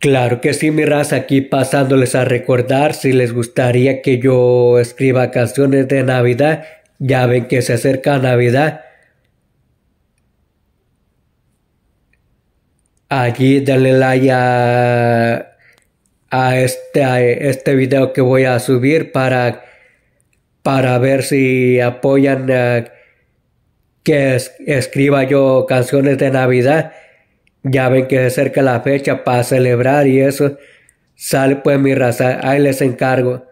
Claro que sí, mi aquí pasándoles a recordar si les gustaría que yo escriba canciones de Navidad. Ya ven que se acerca Navidad. Allí denle like a, este, este video que voy a subir para, para ver si apoyan eh, que escriba yo canciones de Navidad ya ven que se acerca la fecha para celebrar y eso, sale pues mi raza, ahí les encargo.